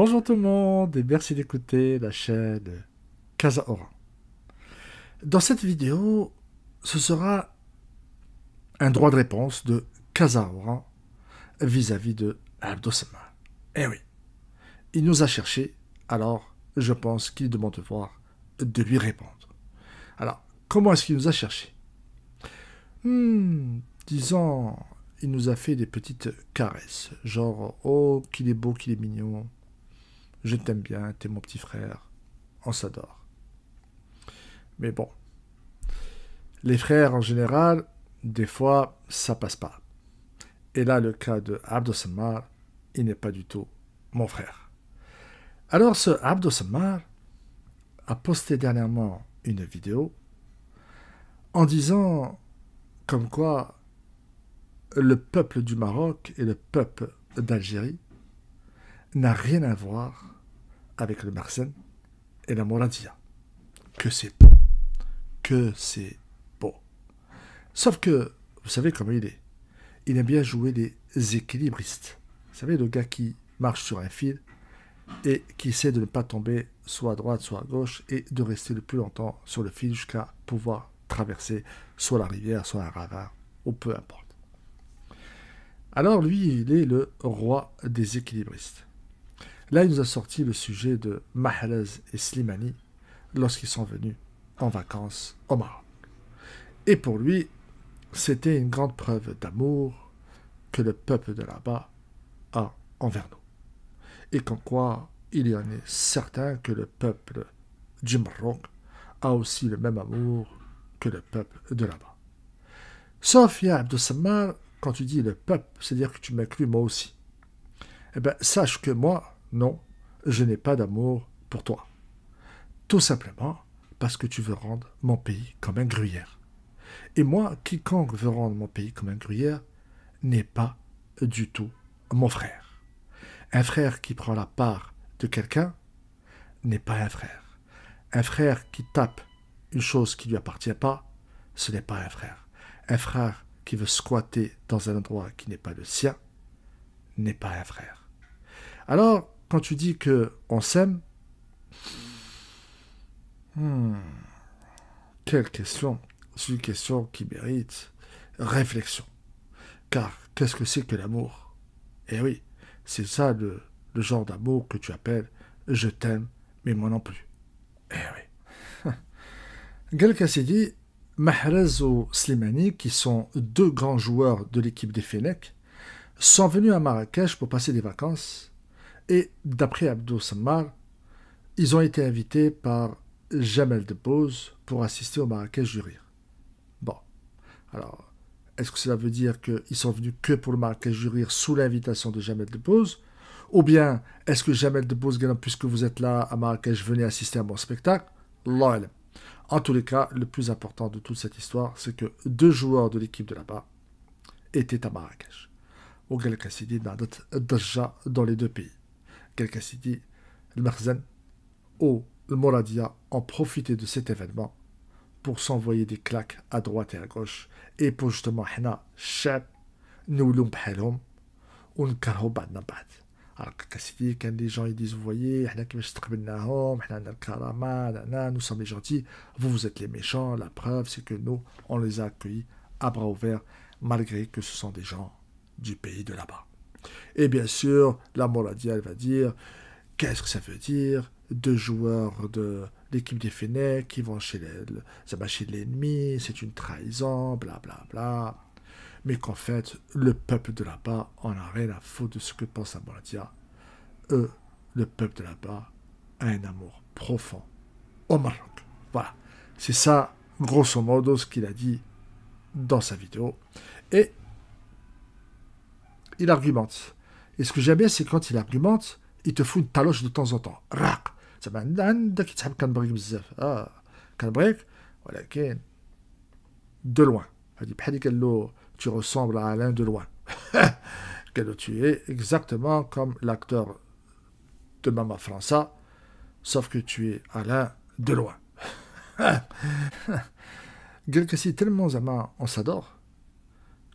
Bonjour tout le monde et merci d'écouter la chaîne Casa Aura. Dans cette vidéo, ce sera un droit de réponse de Casa Aura vis-à-vis de Abdosama. Eh oui, il nous a cherché, alors je pense qu'il demande de voir de lui répondre. Alors, comment est-ce qu'il nous a cherché hmm, Disons, il nous a fait des petites caresses, genre oh qu'il est beau, qu'il est mignon, je t'aime bien, t'es mon petit frère, on s'adore. Mais bon, les frères en général, des fois, ça passe pas. Et là, le cas de Abdosamar, il n'est pas du tout mon frère. Alors, ce el-Samar a posté dernièrement une vidéo en disant comme quoi le peuple du Maroc et le peuple d'Algérie n'a rien à voir avec le Marsen et la Morantia. Que c'est beau. Que c'est beau. Sauf que, vous savez comment il est. Il aime bien jouer les équilibristes. Vous savez, le gars qui marche sur un fil et qui essaie de ne pas tomber soit à droite, soit à gauche et de rester le plus longtemps sur le fil jusqu'à pouvoir traverser soit la rivière, soit un ravin, ou peu importe. Alors lui, il est le roi des équilibristes. Là, il nous a sorti le sujet de Mahrez et Slimani lorsqu'ils sont venus en vacances au Maroc. Et pour lui, c'était une grande preuve d'amour que le peuple de là-bas a envers nous. Et qu'en quoi il y en est certain que le peuple du Maroc a aussi le même amour que le peuple de là-bas. Sauf, ce quand tu dis le peuple, c'est-à-dire que tu m'inclus moi aussi. Eh bien, sache que moi, non, je n'ai pas d'amour pour toi. Tout simplement parce que tu veux rendre mon pays comme un gruyère. Et moi, quiconque veut rendre mon pays comme un gruyère n'est pas du tout mon frère. Un frère qui prend la part de quelqu'un n'est pas un frère. Un frère qui tape une chose qui ne lui appartient pas, ce n'est pas un frère. Un frère qui veut squatter dans un endroit qui n'est pas le sien n'est pas un frère. Alors, quand tu dis que on s'aime, hmm, quelle question C'est une question qui mérite réflexion. Car qu'est-ce que c'est que l'amour Eh oui, c'est ça le, genre d'amour que tu appelles je t'aime, mais moi non plus. Eh oui. Gal Kassidi, Mahrez ou Slimani, qui sont deux grands joueurs de l'équipe des Fenech, sont venus à Marrakech pour passer des vacances et d'après Abdou Sammar, ils ont été invités par Jamel Debbouze pour assister au Marrakech du Rire. Bon. Alors, est-ce que cela veut dire qu'ils sont venus que pour le Marrakech du Rire sous l'invitation de Jamel Debbouze Ou bien, est-ce que Jamel Debbouze, puisque vous êtes là à Marrakech, venez assister à mon spectacle Lol. En tous les cas, le plus important de toute cette histoire, c'est que deux joueurs de l'équipe de là-bas étaient à Marrakech. Au déjà dans les deux pays quelqu'un s'est dit, le Mersen ou le Moradia ont profité de cet événement pour s'envoyer des claques à droite et à gauche et pour justement nous Shep, Nulum Pelum, Unkarobad Nabad. Alors, quand les gens ils disent, vous voyez, nous sommes les gentils, vous, vous êtes les méchants, la preuve, c'est que nous, on les a accueillis à bras ouverts, malgré que ce sont des gens du pays de là-bas. Et bien sûr, la elle va dire qu'est-ce que ça veut dire Deux joueurs de l'équipe des Fennecs qui vont chez les, ça chez l'ennemi, c'est une trahison, bla Bla, bla. Mais qu'en fait, le peuple de là-bas en a rien à foutre de ce que pense la Moradia. Eux, le peuple de là-bas a un amour profond au Maroc. Voilà. C'est ça, grosso modo, ce qu'il a dit dans sa vidéo. Et il argumente. Et ce que j'aime bien, c'est quand il argumente, il te fout une taloche de temps en temps. Raq. Ça ah, de loin. Il tu ressembles à Alain de loin. tu es exactement comme l'acteur de Mama França, sauf que tu es Alain de loin. Quelque que tellement zama, on s'adore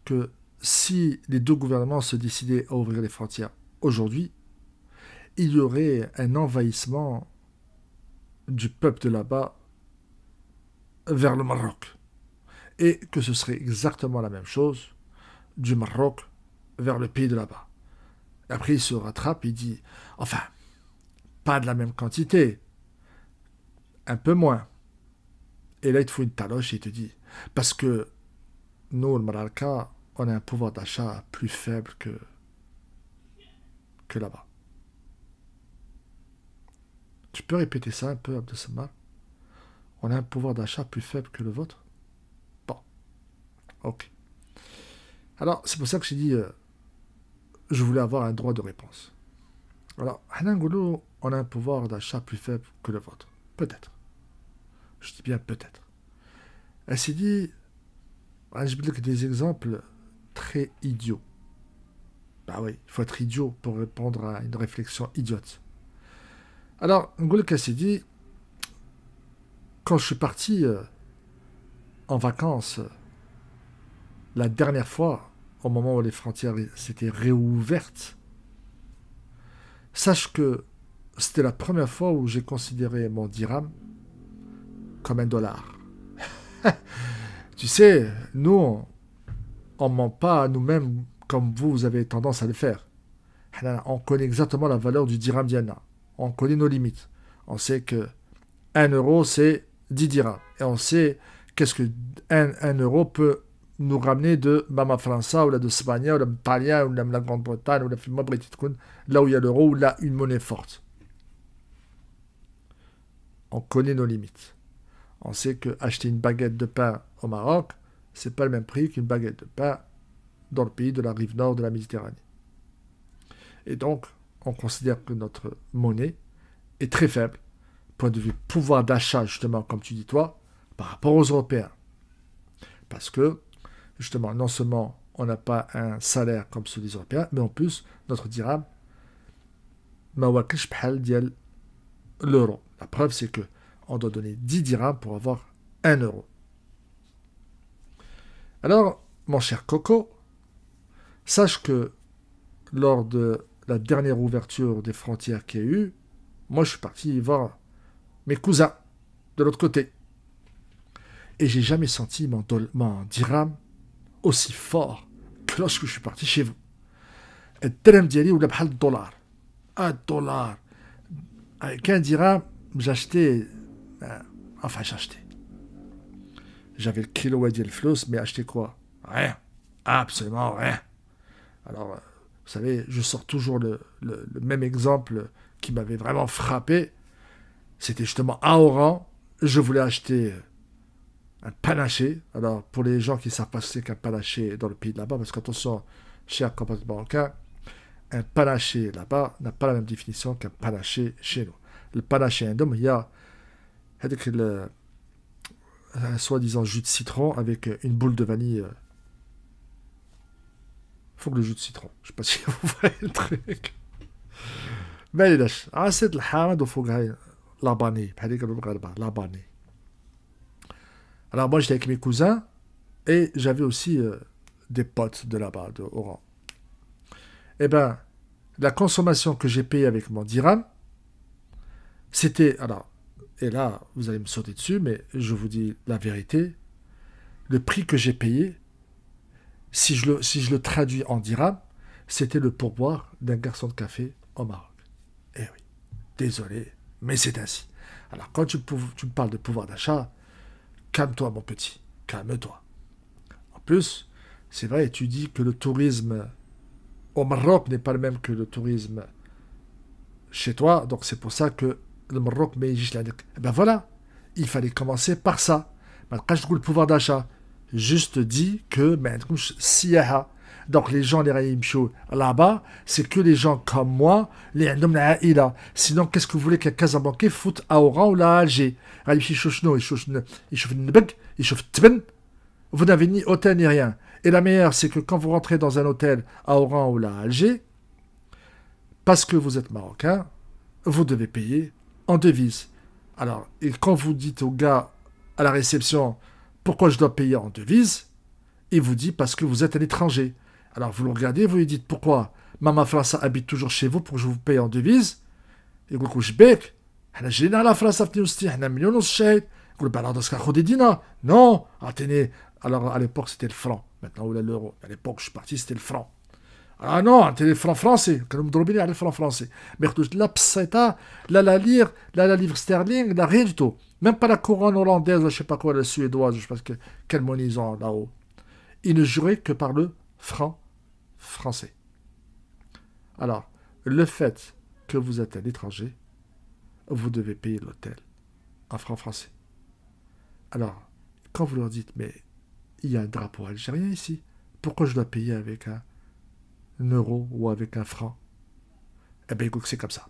que si les deux gouvernements se décidaient à ouvrir les frontières aujourd'hui, il y aurait un envahissement du peuple de là-bas vers le Maroc. Et que ce serait exactement la même chose du Maroc vers le pays de là-bas. Après, il se rattrape, il dit, enfin, pas de la même quantité, un peu moins. Et là, il te fout une taloche il te dit, parce que nous, le Maroc, on a un pouvoir d'achat plus faible que, que là-bas. Tu peux répéter ça un peu, Abdesamar On a un pouvoir d'achat plus faible que le vôtre Bon. Ok. Alors, c'est pour ça que j'ai dit, euh, je voulais avoir un droit de réponse. Alors, Hanangoulou, on a un pouvoir d'achat plus faible que le vôtre. Peut-être. Je dis bien peut-être. ainsi dit, bah, je vais des exemples très idiot. Bah oui, il faut être idiot pour répondre à une réflexion idiote. Alors, s'est dit :« quand je suis parti euh, en vacances, euh, la dernière fois, au moment où les frontières s'étaient réouvertes, sache que c'était la première fois où j'ai considéré mon dirham comme un dollar. tu sais, nous, on ne ment pas à nous-mêmes comme vous avez tendance à le faire. On connaît exactement la valeur du dirham diana. On connaît nos limites. On sait que 1 euro, c'est 10 dirhams. Et on sait qu'est-ce que 1, euro peut nous ramener de Mama França ou de Spagna ou de Palia ou de la Grande-Bretagne ou de la Fima Britannique, là où il y a l'euro ou là une monnaie forte. On connaît nos limites. On sait que acheter une baguette de pain au Maroc, c'est pas le même prix qu'une baguette de pain dans le pays de la rive nord de la Méditerranée. Et donc, on considère que notre monnaie est très faible, point de vue pouvoir d'achat, justement, comme tu dis toi, par rapport aux Européens. Parce que, justement, non seulement on n'a pas un salaire comme ceux des Européens, mais en plus, notre dirham, l'euro. La preuve, c'est que on doit donner 10 dirhams pour avoir 1 euro. Alors, mon cher Coco, sache que lors de la dernière ouverture des frontières qu'il y a eu, moi je suis parti voir mes cousins de l'autre côté. Et j'ai jamais senti mon, dirham aussi fort que lorsque je suis parti chez vous. Un ou un Un un dollar, avec un dirham, j'achetais, euh, enfin j'achetais. J'avais le kilo et le flus, mais acheter quoi Rien. Absolument rien. Alors, euh, vous savez, je sors toujours le, même exemple qui m'avait vraiment frappé. C'était justement à Oran. Je voulais acheter euh, un panaché. Alors, pour les gens qui savent pas ce qu'est qu'un panaché dans le pays de là-bas, parce que quand on sort chez un marocain, un panaché là-bas n'a pas la même définition qu'un panaché chez nous. Le panaché indom, il y a un soi-disant jus de citron avec euh, une boule de vanille. Euh. Faut que le jus de citron. Je sais pas si vous voyez le truc. Alors moi j'étais avec mes cousins et j'avais aussi euh, des potes de là-bas, de Oran. Eh bien, la consommation que j'ai payée avec mon dirham, c'était, alors, et là, vous allez me sauter dessus, mais je vous dis la vérité, le prix que j'ai payé, si je, le, si je le traduis en dirham, c'était le pourboire d'un garçon de café au Maroc. Eh oui, désolé, mais c'est ainsi. Alors quand tu, tu me parles de pouvoir d'achat, calme-toi mon petit, calme-toi. En plus, c'est vrai, tu dis que le tourisme au Maroc n'est pas le même que le tourisme chez toi, donc c'est pour ça que le Maroc mais eh ben voilà il fallait commencer par ça je le pouvoir d'achat juste dit que ben, donc les gens les là-bas c'est que les gens comme moi les là sinon qu'est-ce que vous voulez qu'un casablancais foute à Oran ou à Alger vous n'avez ni hôtel ni rien et la meilleure c'est que quand vous rentrez dans un hôtel à Oran ou à Alger parce que vous êtes marocain vous devez payer en devise. Alors, et quand vous dites au gars à la réception pourquoi je dois payer en devise, il vous dit parce que vous êtes à l'étranger. Alors vous le regardez, vous lui dites pourquoi Maman França habite toujours chez vous pour que je vous paye en devise. Et vous la la à à elle a de alors à l'époque c'était le franc maintenant ou l'euro à l'époque je suis parti c'était le franc ah non, un francs-français. mais مضروبين على الفران فرنسي la la là, la lire, la la لا la ليفر Sterling, rien tout. Même même pas la hollandaise, hollandaise, je sais pas quoi la suédoise je sais pas quel monnaie ils ont là-haut ils ne jouaient que par le franc français alors le fait que vous êtes à l'étranger vous devez payer l'hôtel en franc français alors quand vous leur dites mais il y a un drapeau algérien ici pourquoi je dois payer avec un euro ou avec un franc, eh bien, c'est comme ça.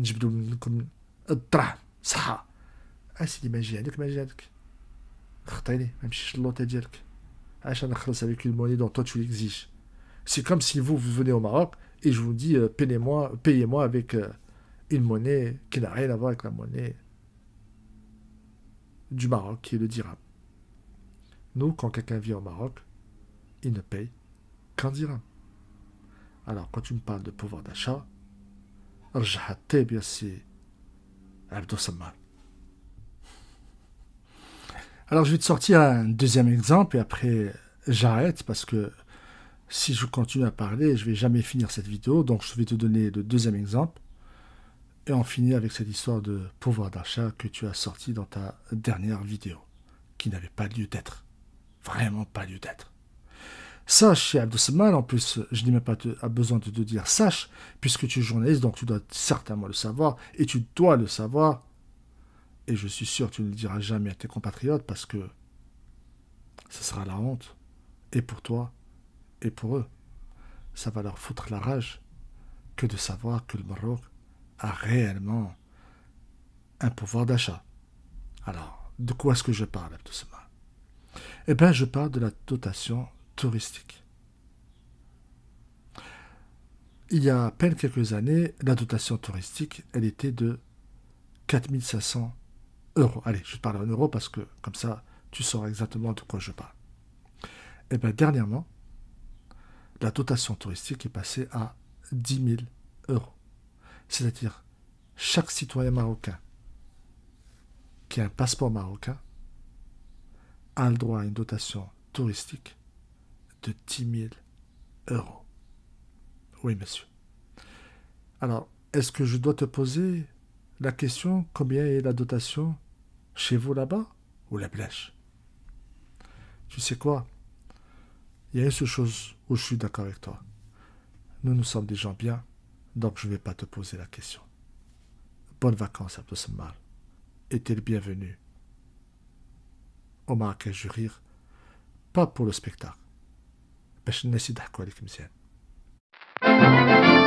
Je منكم الدراهم صح c'est ما نجي عندك ما نجي عندك خطيني ما نمشيش للوطي ديالك عشان نخلص avec une monnaie dont toi tu l'exiges c'est comme si vous, vous venez au Maroc et je vous dis euh, payez-moi payez -moi avec euh, une monnaie qui n'a rien à voir avec la monnaie du Maroc qui est le dirham nous quand quelqu'un vient au Maroc il ne paye dira Alors, quand tu me parles de pouvoir d'achat, Alors, je vais te sortir un deuxième exemple et après, j'arrête parce que si je continue à parler, je vais jamais finir cette vidéo. Donc, je vais te donner le deuxième exemple et en finir avec cette histoire de pouvoir d'achat que tu as sorti dans ta dernière vidéo, qui n'avait pas lieu d'être. Vraiment pas lieu d'être. Sache, et mal, en plus, je n'ai même pas besoin de te dire, sache, puisque tu es journaliste, donc tu dois certainement le savoir, et tu dois le savoir, et je suis sûr que tu ne le diras jamais à tes compatriotes, parce que ce sera la honte, et pour toi, et pour eux. Ça va leur foutre la rage que de savoir que le Maroc a réellement un pouvoir d'achat. Alors, de quoi est-ce que je parle, Abdesman Eh bien, je parle de la dotation touristique. Il y a à peine quelques années, la dotation touristique, elle était de 4500 euros. Allez, je te parle en euros parce que comme ça, tu sauras exactement de quoi je parle. Et eh bien dernièrement, la dotation touristique est passée à 10 000 euros. C'est-à-dire, chaque citoyen marocain qui a un passeport marocain a le droit à une dotation touristique de 10 000 euros. Oui, monsieur. Alors, est-ce que je dois te poser la question combien est la dotation chez vous là-bas ou la blèche Tu sais quoi Il y a une seule chose où je suis d'accord avec toi. Nous, nous sommes des gens bien, donc je ne vais pas te poser la question. Bonnes vacances, à Et t'es le bienvenu. Au Marrakech du Rire, pas pour le spectacle, باش الناس يضحكوا عليك مزيان